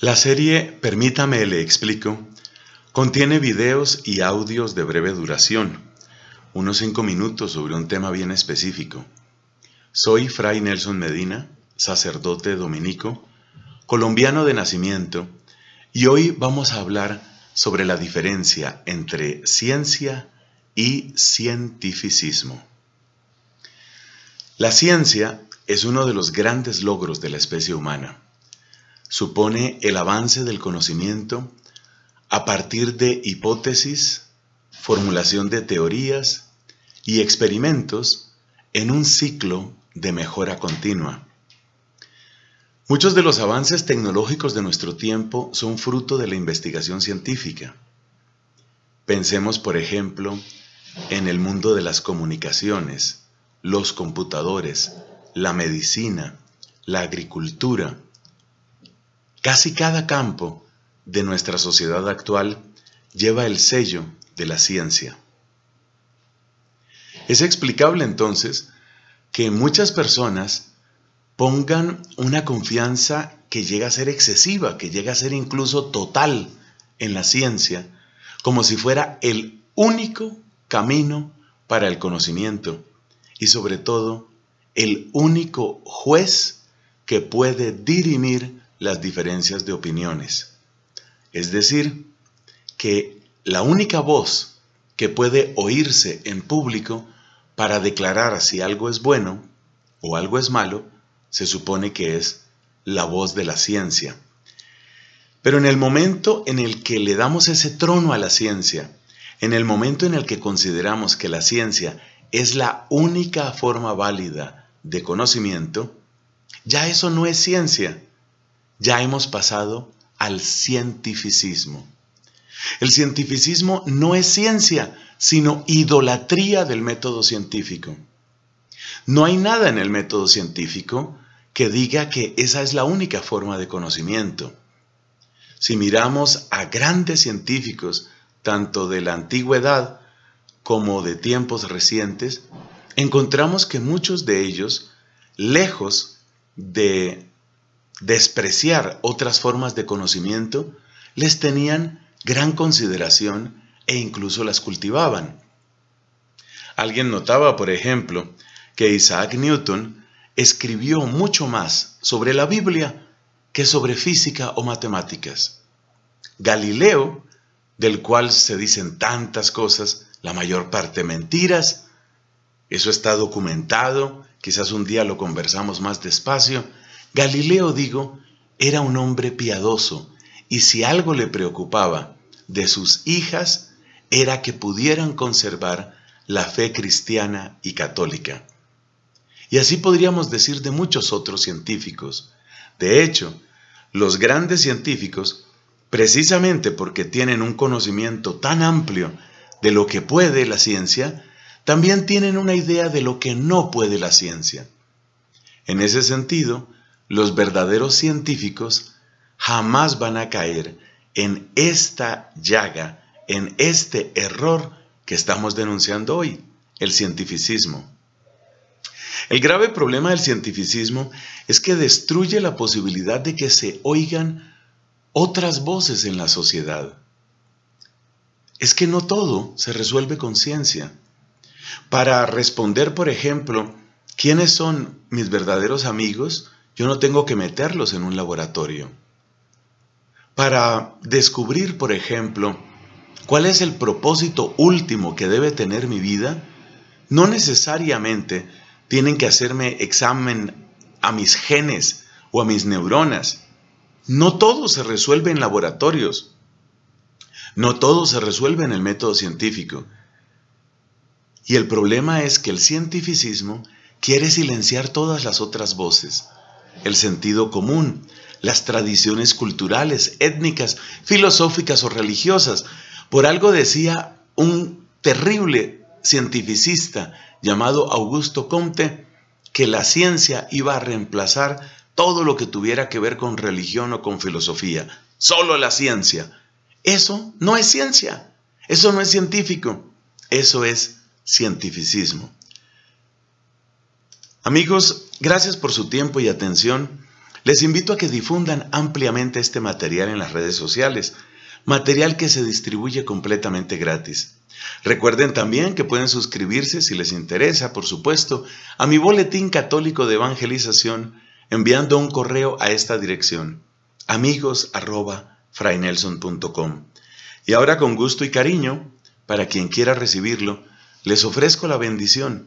La serie Permítame le explico contiene videos y audios de breve duración, unos cinco minutos sobre un tema bien específico. Soy Fray Nelson Medina, sacerdote dominico, colombiano de nacimiento, y hoy vamos a hablar sobre la diferencia entre ciencia y cientificismo. La ciencia es uno de los grandes logros de la especie humana supone el avance del conocimiento a partir de hipótesis, formulación de teorías y experimentos en un ciclo de mejora continua. Muchos de los avances tecnológicos de nuestro tiempo son fruto de la investigación científica. Pensemos, por ejemplo, en el mundo de las comunicaciones, los computadores, la medicina, la agricultura, Casi cada campo de nuestra sociedad actual lleva el sello de la ciencia. Es explicable entonces que muchas personas pongan una confianza que llega a ser excesiva, que llega a ser incluso total en la ciencia, como si fuera el único camino para el conocimiento y sobre todo el único juez que puede dirimir las diferencias de opiniones. Es decir, que la única voz que puede oírse en público para declarar si algo es bueno o algo es malo, se supone que es la voz de la ciencia. Pero en el momento en el que le damos ese trono a la ciencia, en el momento en el que consideramos que la ciencia es la única forma válida de conocimiento, ya eso no es ciencia, ya hemos pasado al cientificismo. El cientificismo no es ciencia, sino idolatría del método científico. No hay nada en el método científico que diga que esa es la única forma de conocimiento. Si miramos a grandes científicos, tanto de la antigüedad como de tiempos recientes, encontramos que muchos de ellos, lejos de despreciar otras formas de conocimiento, les tenían gran consideración e incluso las cultivaban. Alguien notaba, por ejemplo, que Isaac Newton escribió mucho más sobre la Biblia que sobre física o matemáticas. Galileo, del cual se dicen tantas cosas, la mayor parte mentiras, eso está documentado, quizás un día lo conversamos más despacio, Galileo, digo, era un hombre piadoso, y si algo le preocupaba de sus hijas, era que pudieran conservar la fe cristiana y católica. Y así podríamos decir de muchos otros científicos. De hecho, los grandes científicos, precisamente porque tienen un conocimiento tan amplio de lo que puede la ciencia, también tienen una idea de lo que no puede la ciencia. En ese sentido, los verdaderos científicos jamás van a caer en esta llaga, en este error que estamos denunciando hoy, el cientificismo. El grave problema del cientificismo es que destruye la posibilidad de que se oigan otras voces en la sociedad. Es que no todo se resuelve con ciencia. Para responder, por ejemplo, quiénes son mis verdaderos amigos, yo no tengo que meterlos en un laboratorio. Para descubrir, por ejemplo, cuál es el propósito último que debe tener mi vida, no necesariamente tienen que hacerme examen a mis genes o a mis neuronas. No todo se resuelve en laboratorios. No todo se resuelve en el método científico. Y el problema es que el cientificismo quiere silenciar todas las otras voces el sentido común, las tradiciones culturales, étnicas, filosóficas o religiosas. Por algo decía un terrible cientificista llamado Augusto Comte que la ciencia iba a reemplazar todo lo que tuviera que ver con religión o con filosofía, solo la ciencia. Eso no es ciencia, eso no es científico, eso es cientificismo. Amigos, gracias por su tiempo y atención. Les invito a que difundan ampliamente este material en las redes sociales, material que se distribuye completamente gratis. Recuerden también que pueden suscribirse si les interesa, por supuesto, a mi boletín católico de evangelización enviando un correo a esta dirección amigos@frainelson.com. Y ahora con gusto y cariño, para quien quiera recibirlo, les ofrezco la bendición